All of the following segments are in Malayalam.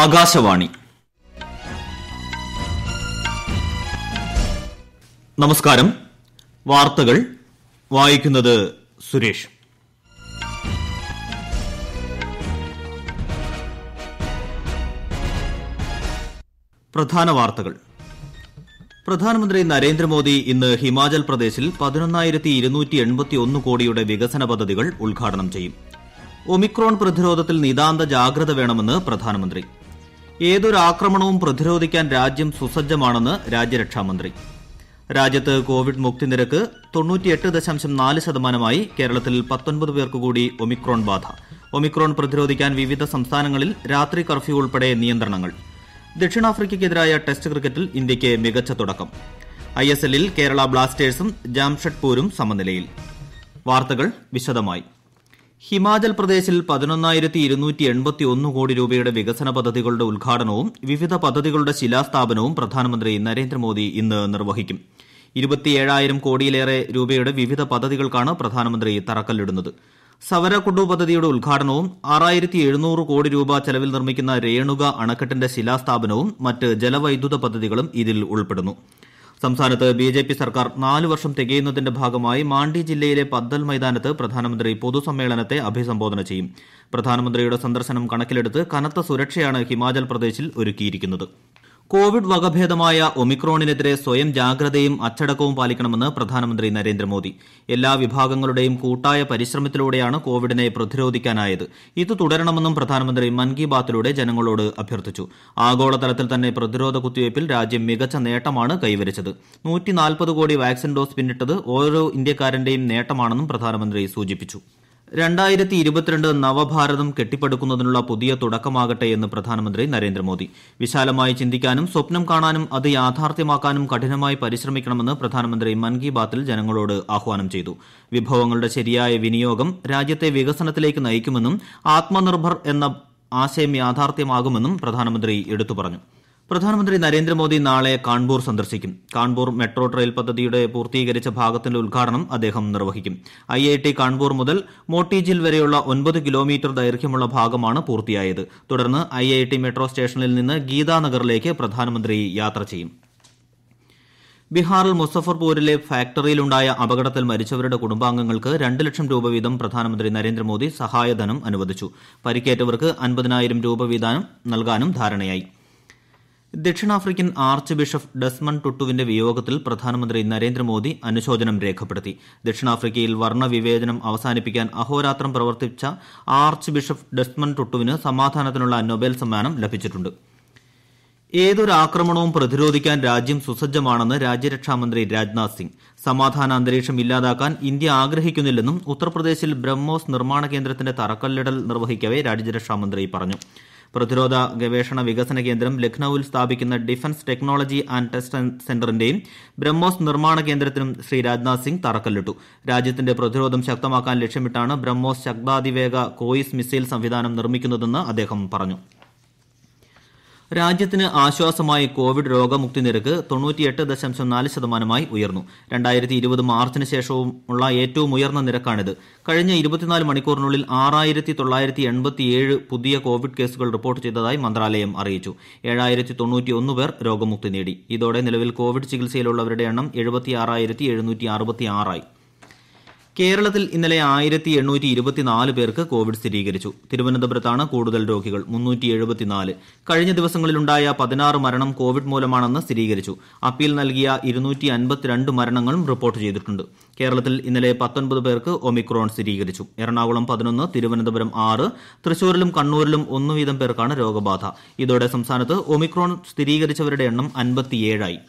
ആകാശവാണി നമസ്കാരം വാർത്തകൾ വായിക്കുന്നത് സുരേഷ് പ്രധാന വാർത്തകൾ പ്രധാനമന്ത്രി നരേന്ദ്രമോദി ഇന്ന് ഹിമാചൽ പ്രദേശിൽ പതിനൊന്നായിരത്തി ഇരുന്നൂറ്റി എൺപത്തിയൊന്ന് കോടിയുടെ വികസന പദ്ധതികൾ ഉദ്ഘാടനം ചെയ്യും ഒമിക്രോൺ പ്രതിരോധത്തിൽ നിതാന്ത ജാഗ്രത വേണമെന്ന് പ്രധാനമന്ത്രി ഏതൊരു ആക്രമണവും പ്രതിരോധിക്കാൻ രാജ്യം സുസജ്ജമാണെന്ന് രാജ്യരക്ഷാമന്ത്രി രാജ്യത്ത് കോവിഡ് മുക്തി നിരക്ക് തൊണ്ണൂറ്റിയെട്ട് ദശാംശം നാല് ശതമാനമായി കേരളത്തിൽ പത്തൊൻപത് പേർക്ക് കൂടി ഒമിക്രോൺ ബാധ ഒമിക്രോൺ പ്രതിരോധിക്കാൻ വിവിധ സംസ്ഥാനങ്ങളിൽ രാത്രി കർഫ്യൂ ഉൾപ്പെടെ നിയന്ത്രണങ്ങൾ ദക്ഷിണാഫ്രിക്കയ്ക്കെതിരായ ടെസ്റ്റ് ക്രിക്കറ്റിൽ ഇന്ത്യയ്ക്ക് മികച്ച തുടക്കം ഐ എസ് എല്ലിൽ കേരള ബ്ലാസ്റ്റേഴ്സും ജാംഷഡ്പൂരും സമനിലയിൽ വാർത്തകൾ വിശദമായി ഹിമാചൽ പ്രദേശിൽ പതിനൊന്നായിരത്തി ഇരുന്നൂറ്റി എൺപത്തി ഒന്ന് കോടി രൂപയുടെ വികസന പദ്ധതികളുടെ ഉദ്ഘാടനവും വിവിധ പദ്ധതികളുടെ ശിലാസ്ഥാപനവും പ്രധാനമന്ത്രി നരേന്ദ്രമോദി ഇന്ന് നിർവഹിക്കും ഇരുപത്തിയേഴായിരം കോടിയിലേറെ രൂപയുടെ വിവിധ പദ്ധതികൾക്കാണ് പ്രധാനമന്ത്രി തറക്കല്ലിടുന്നത് സവരക്കുട്ടു പദ്ധതിയുടെ ഉദ്ഘാടനവും ആറായിരത്തി എഴുന്നൂറ് കോടി രൂപ ചെലവിൽ നിർമ്മിക്കുന്ന രേണുക അണക്കെട്ടിന്റെ ശിലാസ്ഥാപനവും മറ്റ് ജലവൈദ്യുത പദ്ധതികളും ഇതിൽ ഉൾപ്പെടുന്നു സംസ്ഥാനത്ത് ബിജെപി സർക്കാർ നാലു വർഷം തികയുന്നതിന്റെ ഭാഗമായി മാണ്ഡി ജില്ലയിലെ പദ്ദൽ മൈതാനത്ത് പ്രധാനമന്ത്രി പൊതുസമ്മേളനത്തെ അഭിസംബോധന ചെയ്യും പ്രധാനമന്ത്രിയുടെ സന്ദർശനം കണക്കിലെടുത്ത് കനത്ത സുരക്ഷയാണ് ഹിമാചൽ പ്രദേശിൽ ഒരുക്കിയിരിക്കുന്നത് കോവിഡ് വകഭേദമായ ഒമിക്രോണിനെതിരെ സ്വയം ജാഗ്രതയും അച്ചടക്കവും പാലിക്കണമെന്ന് പ്രധാനമന്ത്രി നരേന്ദ്രമോദി എല്ലാ വിഭാഗങ്ങളുടെയും കൂട്ടായ പരിശ്രമത്തിലൂടെയാണ് കോവിഡിനെ പ്രതിരോധിക്കാനായത് ഇത് തുടരണമെന്നും പ്രധാനമന്ത്രി മൻ കി ബാത്തിലൂടെ ജനങ്ങളോട് അഭ്യർത്ഥിച്ചു ആഗോളതലത്തിൽ തന്നെ പ്രതിരോധ കുത്തിവയ്പിൽ രാജ്യം മികച്ച നേട്ടമാണ് കൈവരിച്ചത് കോടി വാക്സിൻ ഡോസ് പിന്നിട്ടത് ഓരോ ഇന്ത്യക്കാരന്റെയും നേട്ടമാണെന്നും പ്രധാനമന്ത്രി സൂചിപ്പിച്ചു രണ്ടായിരത്തി ഇരുപത്തിരണ്ട് നവഭാരതം കെട്ടിപ്പടുക്കുന്നതിനുള്ള പുതിയ തുടക്കമാകട്ടെ എന്ന് പ്രധാനമന്ത്രി നരേന്ദ്രമോദി വിശാലമായി ചിന്തിക്കാനും സ്വപ്നം കാണാനും അത് യാഥാർത്ഥ്യമാക്കാനും കഠിനമായി പരിശ്രമിക്കണമെന്ന് പ്രധാനമന്ത്രി മൻ കി ബാത്തിൽ ജനങ്ങളോട് ആഹ്വാനം ചെയ്തു വിഭവങ്ങളുടെ ശരിയായ വിനിയോഗം രാജ്യത്തെ വികസനത്തിലേക്ക് നയിക്കുമെന്നും ആത്മനിർഭർ എന്ന ആശയം യാഥാർത്ഥ്യമാകുമെന്നും പ്രധാനമന്ത്രി എടുത്തു പറഞ്ഞു പ്രധാനമന്ത്രി നരേന്ദ്രമോദി നാളെ കാൺപൂർ സന്ദർശിക്കും കാൺപൂർ മെട്രോ ട്രെയിൽ പദ്ധതിയുടെ പൂർത്തീകരിച്ച ഭാഗത്തിന്റെ ഉദ്ഘാടനം അദ്ദേഹം നിർവഹിക്കും ഐഐടി കാൺപൂർ മുതൽ മോട്ടിജിൽ വരെയുള്ള ഒൻപത് കിലോമീറ്റർ ദൈർഘ്യമുള്ള ഭാഗമാണ് പൂർത്തിയായത് തുടർന്ന് ഐഐടി മെട്രോ സ്റ്റേഷനിൽ നിന്ന് ഗീതാനഗറിലേക്ക് പ്രധാനമന്ത്രി യാത്ര ചെയ്യും ബീഹാറിൽ മുസഫർപൂരിലെ ഫാക്ടറിയിലുണ്ടായ അപകടത്തിൽ മരിച്ചവരുടെ കുടുംബാംഗങ്ങൾക്ക് രണ്ട് ലക്ഷം രൂപ വീതം പ്രധാനമന്ത്രി നരേന്ദ്രമോദി സഹായധനം അനുവദിച്ചു പരിക്കേറ്റവർക്ക് അൻപതിനായിരം രൂപ വീതം നൽകാനും ധാരണയായി ദക്ഷിണാഫ്രിക്കൻ ആർച്ച് ബിഷപ്പ് ഡസ്മൺ ടുട്ടുവിന്റെ വിയോഗത്തിൽ പ്രധാനമന്ത്രി നരേന്ദ്രമോദി അനുശോചനം രേഖപ്പെടുത്തി ദക്ഷിണാഫ്രിക്കയിൽ വർണ്ണവിവേചനം അവസാനിപ്പിക്കാൻ അഹോരാത്രം പ്രവർത്തിച്ച ആർച്ച് ബിഷപ്പ് ഡസ്മൺ ടുട്ടുവിന് സമാധാനത്തിനുള്ള നൊബേൽ സമ്മാനം ലഭിച്ചിട്ടുണ്ട് ഏതൊരു ആക്രമണവും പ്രതിരോധിക്കാൻ രാജ്യം സുസജ്ജമാണെന്ന് രാജ്യരക്ഷാമന്ത്രി രാജ്നാഥ് സിംഗ് സമാധാന അന്തരീക്ഷം ഇല്ലാതാക്കാൻ ഇന്ത്യ ആഗ്രഹിക്കുന്നില്ലെന്നും ഉത്തർപ്രദേശിൽ ബ്രഹ്മോസ് നിർമ്മാണ കേന്ദ്രത്തിന്റെ തറക്കല്ലിടൽ നിർവഹിക്കവെ രാജ്യരക്ഷാമന്ത്രി പറഞ്ഞു പ്രതിരോധ ഗവേഷണ വികസന കേന്ദ്രം ലഖ്നൌവിൽ സ്ഥാപിക്കുന്ന ഡിഫൻസ് ടെക്നോളജി ആന്റ് ടെസ്റ്റ് സെന്ററിന്റെയും ബ്രഹ്മോസ് നിർമ്മാണ കേന്ദ്രത്തിനും ശ്രീ രാജ്നാഥ് സിംഗ് തറക്കല്ലിട്ടു രാജ്യത്തിന്റെ പ്രതിരോധം ശക്തമാക്കാൻ ലക്ഷ്യമിട്ടാണ് ബ്രഹ്മോസ് ശക്താതിവേഗ കോയിസ് മിസൈൽ സംവിധാനം നിർമ്മിക്കുന്നതെന്ന് അദ്ദേഹം പറഞ്ഞു രാജ്യത്തിന് ആശ്വാസമായി കോവിഡ് രോഗമുക്തി നിരക്ക് ശതമാനമായി ഉയർന്നു മാർച്ചിന് ശേഷമുള്ള ഏറ്റവും ഉയർന്ന നിരക്കാണിത് കഴിഞ്ഞ മണിക്കൂറിനുള്ളിൽ പുതിയ കോവിഡ് കേസുകൾ റിപ്പോർട്ട് ചെയ്തതായി മന്ത്രാലയം അറിയിച്ചു പേർ രോഗമുക്തി നേടി ഇതോടെ നിലവിൽ കോവിഡ് ചികിത്സയിലുള്ളവരുടെ എണ്ണം ആയി കേരളത്തിൽ ഇന്നലെ ആയിരത്തി എണ്ണൂറ്റി ഇരുപത്തിനാല് പേർക്ക് കോവിഡ് സ്ഥിരീകരിച്ചു തിരുവനന്തപുരത്താണ് കൂടുതൽ രോഗികൾ കഴിഞ്ഞ ദിവസങ്ങളിലുണ്ടായ പതിനാറ് മരണം കോവിഡ് മൂലമാണെന്ന് സ്ഥിരീകരിച്ചു അപ്പീൽ നൽകിയ ഇരുന്നൂറ്റി അൻപത്തിരണ്ട് മരണങ്ങളും റിപ്പോർട്ട് ചെയ്തിട്ടുണ്ട് കേരളത്തിൽ ഇന്നലെ പത്തൊൻപത് പേർക്ക് ഒമിക്രോൺ സ്ഥിരീകരിച്ചു എറണാകുളം പതിനൊന്ന് തിരുവനന്തപുരം ആറ് തൃശൂരിലും കണ്ണൂരിലും ഒന്നു വീതം പേർക്കാണ് രോഗബാധ ഇതോടെ സംസ്ഥാനത്ത് ഒമിക്രോൺ സ്ഥിരീകരിച്ചവരുടെ എണ്ണം അൻപത്തിയേഴായി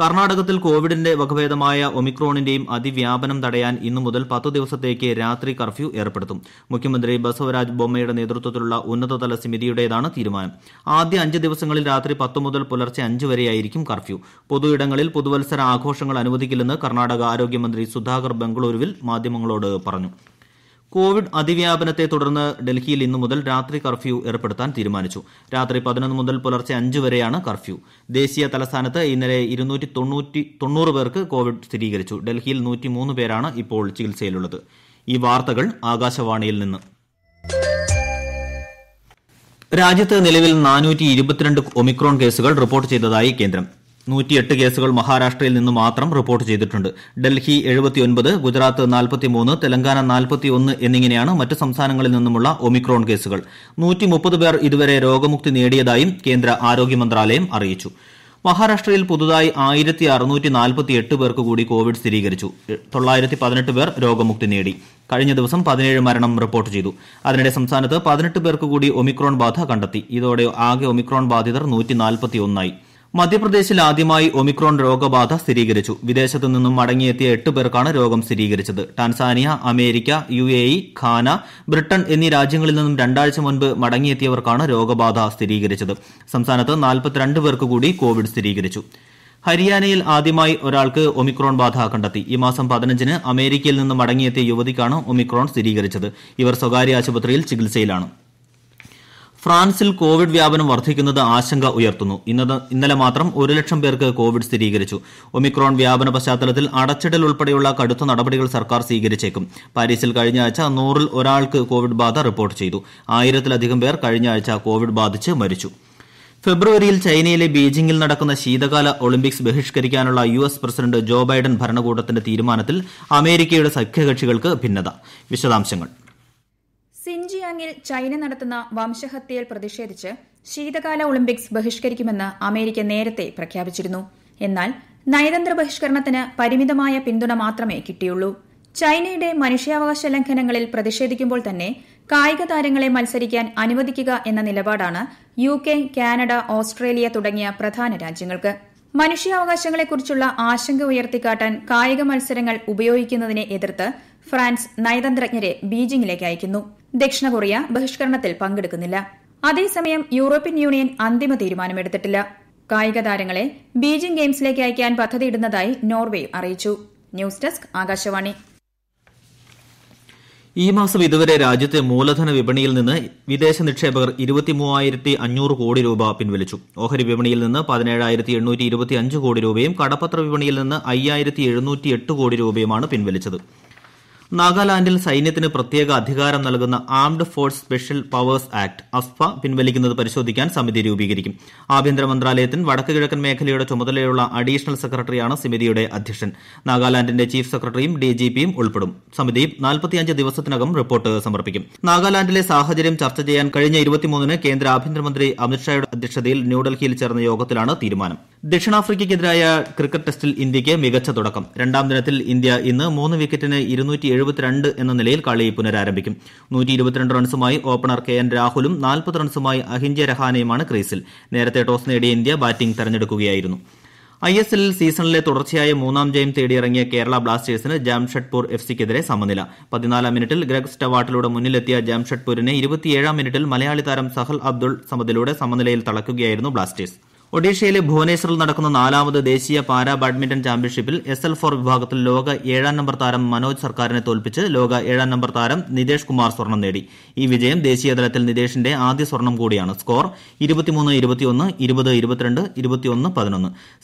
കർണാടകത്തിൽ കോവിഡിന്റെ വകഭേദമായ ഒമിക്രോണിന്റെയും അതിവ്യാപനം തടയാൻ ഇന്നു മുതൽ പത്തു ദിവസത്തേക്ക് രാത്രി കർഫ്യൂ ഏർപ്പെടുത്തും മുഖ്യമന്ത്രി ബസവരാജ് ബൊമ്മയുടെ നേതൃത്വത്തിലുള്ള ഉന്നതതല സമിതിയുടേതാണ് തീരുമാനം ആദ്യ അഞ്ച് ദിവസങ്ങളിൽ രാത്രി പത്തു മുതൽ പുലർച്ചെ അഞ്ച് വരെയായിരിക്കും കർഫ്യൂ പൊതു ഇടങ്ങളിൽ പുതുവത്സര ആഘോഷങ്ങൾ അനുവദിക്കില്ലെന്ന് കർണാടക ആരോഗ്യമന്ത്രി സുധാകർ ബംഗളൂരുവിൽ മാധ്യമങ്ങളോട് പറഞ്ഞു കോവിഡ് അതിവ്യാപനത്തെ തുടർന്ന് ഡൽഹിയിൽ ഇന്നു മുതൽ രാത്രി കർഫ്യൂ ഏർപ്പെടുത്താൻ തീരുമാനിച്ചു രാത്രി പതിനൊന്ന് മുതൽ പുലർച്ചെ അഞ്ച് വരെയാണ് കർഫ്യൂ ദേശീയ തലസ്ഥാനത്ത് ഇന്നലെ പേർക്ക് കോവിഡ് സ്ഥിരീകരിച്ചു ഡൽഹിയിൽ പേരാണ് ഇപ്പോൾ ചികിത്സയിലുള്ളത് ഈ വാർത്തകൾ ആകാശവാണിയിൽ നിന്ന് രാജ്യത്ത് നിലവിൽ ഒമിക്രോൺ കേസുകൾ റിപ്പോർട്ട് ചെയ്തതായി കേന്ദ്രം നൂറ്റിയെട്ട് കേസുകൾ മഹാരാഷ്ട്രയിൽ നിന്ന് മാത്രം റിപ്പോർട്ട് ചെയ്തിട്ടുണ്ട് ഡൽഹി എഴുപത്തിയൊൻപത് ഗുജറാത്ത് നാൽപ്പത്തിമൂന്ന് തെലങ്കാന നാൽപ്പത്തിയൊന്ന് എന്നിങ്ങനെയാണ് മറ്റ് സംസ്ഥാനങ്ങളിൽ നിന്നുമുള്ള ഒമിക്രോൺ കേസുകൾ പേർ ഇതുവരെ രോഗമുക്തി നേടിയതായും കേന്ദ്ര ആരോഗ്യ മന്ത്രാലയം അറിയിച്ചു മഹാരാഷ്ട്രയിൽ പുതുതായി ആയിരത്തി അറുന്നൂറ്റി നാൽപ്പത്തിയെട്ട് പേർക്ക് കൂടി കോവിഡ് സ്ഥിരീകരിച്ചു തൊള്ളായിരത്തി പതിനെട്ട് പേർ രോഗമുക്തി നേടി കഴിഞ്ഞ ദിവസം പതിനേഴ് മരണം റിപ്പോർട്ട് ചെയ്തു അതിനിടെ സംസ്ഥാനത്ത് പതിനെട്ട് പേർക്ക് കൂടി ഒമിക്രോൺ ബാധ കണ്ടെത്തി ഇതോടെ ആകെ ഒമിക്രോൺ ബാധിതർ നൂറ്റി നാൽപ്പത്തിയൊന്നായി മധ്യപ്രദേശിൽ ആദ്യമായി ഒമിക്രോൺ രോഗബാധ സ്ഥിരീകരിച്ചു വിദേശത്തു നിന്നും മടങ്ങിയെത്തിയ എട്ട് പേർക്കാണ് രോഗം സ്ഥിരീകരിച്ചത് Tanzania America UAE Ghana Britain എന്നീ രാജ്യങ്ങളിൽ നിന്നും രണ്ടാഴ്ച മുൻപ് മടങ്ങിയെത്തിയവർക്കാണ് രോഗബാധ സ്ഥിരീകരിച്ചത് സംസ്ഥാനത്ത് നാൽപ്പത്തിരണ്ട് പേർക്ക് കൂടി കോവിഡ് സ്ഥിരീകരിച്ചു ഹരിയാനയിൽ ആദ്യമായി ഒരാൾക്ക് ഒമിക്രോൺ ബാധ കണ്ടെത്തി ഈ മാസം പതിനഞ്ചിന് അമേരിക്കയിൽ നിന്ന് മടങ്ങിയെത്തിയ യുവതിക്കാണ് ഒമിക്രോൺ സ്ഥിരീകരിച്ചത് ഇവർ സ്വകാര്യ ആശുപത്രിയിൽ ചികിത്സയിലാണ് ഫ്രാൻസിൽ കോവിഡ് വ്യാപനം വർദ്ധിക്കുന്നത് ആശങ്ക ഉയർത്തുന്നു ഇന്നലെ മാത്രം ഒരു ലക്ഷം പേർക്ക് കോവിഡ് സ്ഥിരീകരിച്ചു ഒമിക്രോൺ വ്യാപന പശ്ചാത്തലത്തിൽ അടച്ചിടൽ ഉൾപ്പെടെയുള്ള കടുത്ത നടപടികൾ സർക്കാർ സ്വീകരിച്ചേക്കും പാരീസിൽ കഴിഞ്ഞ ആഴ്ച നൂറിൽ ഒരാൾക്ക് കോവിഡ് ബാധ റിപ്പോർട്ട് ചെയ്തു ആയിരത്തിലധികം പേർ കഴിഞ്ഞ ആഴ്ച കോവിഡ് ബാധിച്ച് മരിച്ചു ഫെബ്രുവരിയിൽ ചൈനയിലെ ബീജിംഗിൽ നടക്കുന്ന ശീതകാല ഒളിമ്പിക്സ് ബഹിഷ്കരിക്കാനുള്ള U S president Joe Biden ഭരണകൂടത്തിന്റെ തീരുമാനത്തിൽ അമേരിക്കയുടെ സഖ്യകക്ഷികൾക്ക് ഭിന്നത വിശദാംശങ്ങൾ പ്യോങ്യാങ്ങിൽ ചൈന നടത്തുന്ന വംശഹത്യയിൽ പ്രതിഷേധിച്ച് ശീതകാല ഒളിമ്പിക്സ് ബഹിഷ്കരിക്കുമെന്ന് അമേരിക്ക നേരത്തെ പ്രഖ്യാപിച്ചിരുന്നു എന്നാൽ നയതന്ത്ര ബഹിഷ്കരണത്തിന് പരിമിതമായ പിന്തുണ മാത്രമേ കിട്ടിയുള്ളൂ ചൈനയുടെ മനുഷ്യാവകാശ ലംഘനങ്ങളിൽ പ്രതിഷേധിക്കുമ്പോൾ തന്നെ കായിക താരങ്ങളെ മത്സരിക്കാൻ അനുവദിക്കുക എന്ന നിലപാടാണ് യു കെ കാനഡ ഓസ്ട്രേലിയ തുടങ്ങിയ പ്രധാന രാജ്യങ്ങൾക്ക് മനുഷ്യാവകാശങ്ങളെക്കുറിച്ചുള്ള ആശങ്ക ഉയർത്തിക്കാട്ടാൻ കായിക മത്സരങ്ങൾ ഉപയോഗിക്കുന്നതിനെ എതിർത്ത് ഫ്രാൻസ് നയതന്ത്രജ്ഞരെ ബീജിംഗിലേക്ക് അയക്കുന്നു ദക്ഷിണ കൊറിയ ബഹിഷ്കരണത്തിൽ പങ്കെടുക്കുന്നില്ല അതേസമയം യൂറോപ്യൻ യൂണിയൻ അന്തിമ തീരുമാനമെടുത്തിട്ടില്ല കായിക താരങ്ങളെ ബീജിംഗ് ഗെയിംസിലേക്ക് അയക്കാൻ പദ്ധതിയിടുന്നതായി നോർവേ അറിയിച്ചു ന്യൂസ് ഡെസ്ക് ആകാശവാണി ഈ മാസം ഇതുവരെ രാജ്യത്തെ മൂലധന വിപണിയിൽ നിന്ന് വിദേശ നിക്ഷേപകർ ഇരുപത്തിമൂവായിരത്തി അഞ്ഞൂറ് കോടി രൂപ പിൻവലിച്ചു ഓഹരി വിപണിയിൽ നിന്ന് പതിനേഴായിരത്തി എണ്ണൂറ്റി ഇരുപത്തിയഞ്ച് കോടി രൂപയും കടപ്പത്ര വിപണിയിൽ നിന്ന് അയ്യായിരത്തി എഴുന്നൂറ്റി എട്ട് കോടി രൂപയുമാണ് പിൻവലിച്ചത് നാഗാലാന്റിൽ സൈന്യത്തിന് പ്രത്യേക അധികാരം നൽകുന്ന armed force special powers act അഫ്പ പിൻവലിക്കുന്നത് പരിശോധിക്കാൻ സമിതി രൂപീകരിക്കും ആഭ്യന്തര മന്ത്രാലയത്തിന് വടക്കു കിഴക്കൻ മേഖലയുടെ ചുമതലയുള്ള അഡീഷണൽ സെക്രട്ടറിയാണ് സമിതിയുടെ അധ്യക്ഷൻ നാഗാലാന്റിന്റെ ചീഫ് സെക്രട്ടറിയും ഡിജിപിയും ഉൾപ്പെടും സമിതി ദിവസത്തിനകം റിപ്പോർട്ട് സമർപ്പിക്കും നാഗാലാന്റിലെ സാഹചര്യം ചർച്ച ചെയ്യാൻ കഴിഞ്ഞ കേന്ദ്ര ആഭ്യന്തരമന്ത്രി അമിത്ഷായുടെ അധ്യക്ഷതയിൽ ന്യൂഡൽഹിയിൽ ചേർന്ന യോഗത്തിലാണ് തീരുമാനം ദക്ഷിണാഫ്രിക്കയ്ക്കെതിരായ ക്രിക്കറ്റ് ടെസ്റ്റിൽ ഇന്ത്യയ്ക്ക് മികച്ച തുടക്കം രണ്ടാം ദിനത്തിൽ ഇന്ത്യ ഇന്ന് മൂന്ന് വിക്കറ്റിന് എന്ന നിലയിൽ കളി പുനരാരംഭിക്കും റൺസുമായി ഓപ്പണർ കെ എൻ രാഹുലും റൺസുമായി അഹിഞ്ച രഹാനയുമാണ് ക്രീസിൽ നേരത്തെ ടോസ് നേടിയ ഇന്ത്യ ബാറ്റിംഗ് തെരഞ്ഞെടുക്കുകയായിരുന്നു ഐ എസ് എല്ലിൽ സീസണിലെ തുടർച്ചയായ മൂന്നാം ജയം തേടിയിറങ്ങിയ കേരള ബ്ലാസ്റ്റേഴ്സിന് ജാംഷഡ്പൂർ എഫ് സിക്കെതിരെ സമനില പതിനാലാം മിനിറ്റിൽ ഗ്രഗ് സ്റ്റവാട്ടിലൂടെ മുന്നിലെത്തിയ ജാംഷഡ്പൂരിനെ ഇരുപത്തിയേഴാം മിനിറ്റിൽ മലയാളി താരം സഹൽ അബ്ദുൾ സമനിലയുടെ സമനിലയിൽ തളക്കുകയായിരുന്നു ബ്ലാസ്റ്റേഴ്സ് ഒഡീഷയിലെ ഭുവനേശ്വറിൽ നടക്കുന്ന നാലാമത് ദേശീയ പാരാ ബാഡ്മിന്റൺ ചാമ്പ്യൻഷിപ്പിൽ എസ് എൽ ഫോർ വിഭാഗത്തിൽ ലോക ഏഴാം നമ്പർ താരം മനോജ് സർക്കാരിനെ തോൽപ്പിച്ച് ലോക ഏഴാം നമ്പർ താരം നിതേഷ് കുമാർ സ്വർണം നേടി ഈ വിജയം ദേശീയതലത്തിൽ നിതേഷിന്റെ ആദ്യ സ്വർണം കൂടിയാണ് സ്കോർ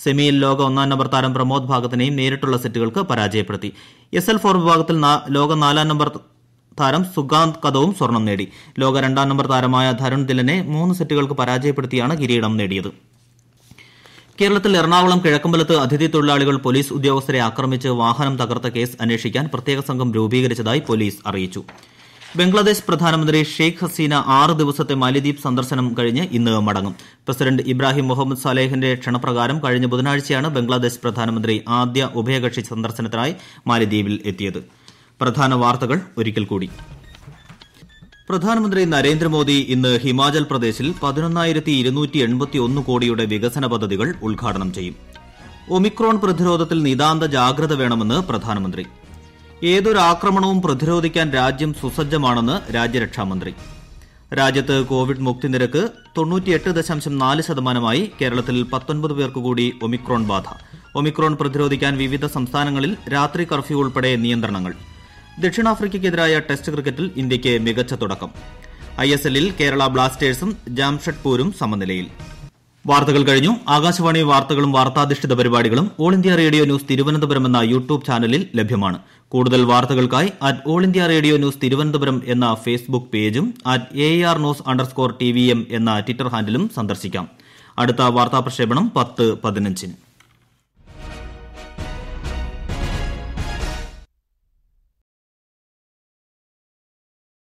സെമിയിൽ ലോക ഒന്നാം നമ്പർ താരം പ്രമോദ് ഭാഗത്തിനെയും നേരിട്ടുള്ള സെറ്റുകൾക്ക് പരാജയപ്പെടുത്തി എസ് എൽ ഫോർ വിഭാഗത്തിൽ ലോക നാലാം നമ്പർ താരം സുഗാന്ത് കഥവും സ്വർണം നേടി ലോക രണ്ടാം നമ്പർ താരമായ ധരുൺ ദിലനെ മൂന്ന് സെറ്റുകൾക്ക് പരാജയപ്പെടുത്തിയാണ് കിരീടം നേടിയത് കേരളത്തിൽ എറണാകുളം കിഴക്കമ്പലത്ത് അതിഥി തൊഴിലാളികൾ പോലീസ് ഉദ്യോഗസ്ഥരെ ആക്രമിച്ച് വാഹനം തകർത്ത കേസ് അന്വേഷിക്കാൻ പ്രത്യേക സംഘം രൂപീകരിച്ചതായി പോലീസ് അറിയിച്ചു ബംഗ്ലാദേശ് പ്രധാനമന്ത്രി ഷെയ്ഖ് ഹസീന ആറ് ദിവസത്തെ മാലിദ്വീപ് സന്ദർശനം കഴിഞ്ഞ് ഇന്ന് മടങ്ങും പ്രസിഡന്റ് ഇബ്രാഹിം മുഹമ്മദ് സാലേഹിന്റെ ക്ഷണപ്രകാരം കഴിഞ്ഞ ബുധനാഴ്ചയാണ് ബംഗ്ലാദേശ് പ്രധാനമന്ത്രി ആദ്യ ഉഭയകക്ഷി സന്ദർശനത്തിനായി മാലിദ്വീപിൽ എത്തിയത് പ്രധാന വാർത്തകൾ ഒരിക്കൽ കൂടി പ്രധാനമന്ത്രി നരേന്ദ്രമോദി ഇന്ന് ഹിമാചൽ പ്രദേശിൽ കോടിയുടെ വികസന പദ്ധതികൾ ഉദ്ഘാടനം ചെയ്യും ഒമിക്രോൺ പ്രതിരോധത്തിൽ നിതാന്ത ജാഗ്രത വേണമെന്ന് പ്രധാനമന്ത്രി ഏതൊരു ആക്രമണവും പ്രതിരോധിക്കാൻ രാജ്യം സുസജ്ജമാണെന്ന് രാജ്യരക്ഷാമന്ത്രി രാജ്യത്ത് കോവിഡ് മുക്തി നിരക്ക് ശതമാനമായി കേരളത്തിൽ പേർക്ക് കൂടി ഒമിക്രോൺ ബാധ ഒമിക്രോൺ പ്രതിരോധിക്കാൻ വിവിധ സംസ്ഥാനങ്ങളിൽ രാത്രി കർഫ്യൂ ഉൾപ്പെടെ നിയന്ത്രണങ്ങൾ ദക്ഷിണാഫ്രിക്കയ്ക്കെതിരായ ടെസ്റ്റ് ക്രിക്കറ്റിൽ ഇന്ത്യയ്ക്ക് മികച്ച തുടക്കം ഐ എസ് എല്ലിൽ കേരള ബ്ലാസ്റ്റേഴ്സും ജാംഷഡ്പൂരും സമനിലയിൽ വാർത്തകൾ കഴിഞ്ഞു ആകാശവാണി വാർത്തകളും വാർത്താധിഷ്ഠിത പരിപാടികളും all India radio news Thiruvananthapuram എന്ന യൂട്യൂബ് ചാനലിൽ ലഭ്യമാണ് കൂടുതൽ വാർത്തകൾക്കായി at all India radio news Thiruvananthapuram എന്ന ഫേസ്ബുക്ക് പേജും at A R e news underscore T V M എന്ന ട്വിറ്റർ ഹാൻഡിലും സന്ദർശിക്കാം അടുത്ത വാർത്താ പ്രക്ഷേപണം പത്ത് പതിനഞ്ചിന്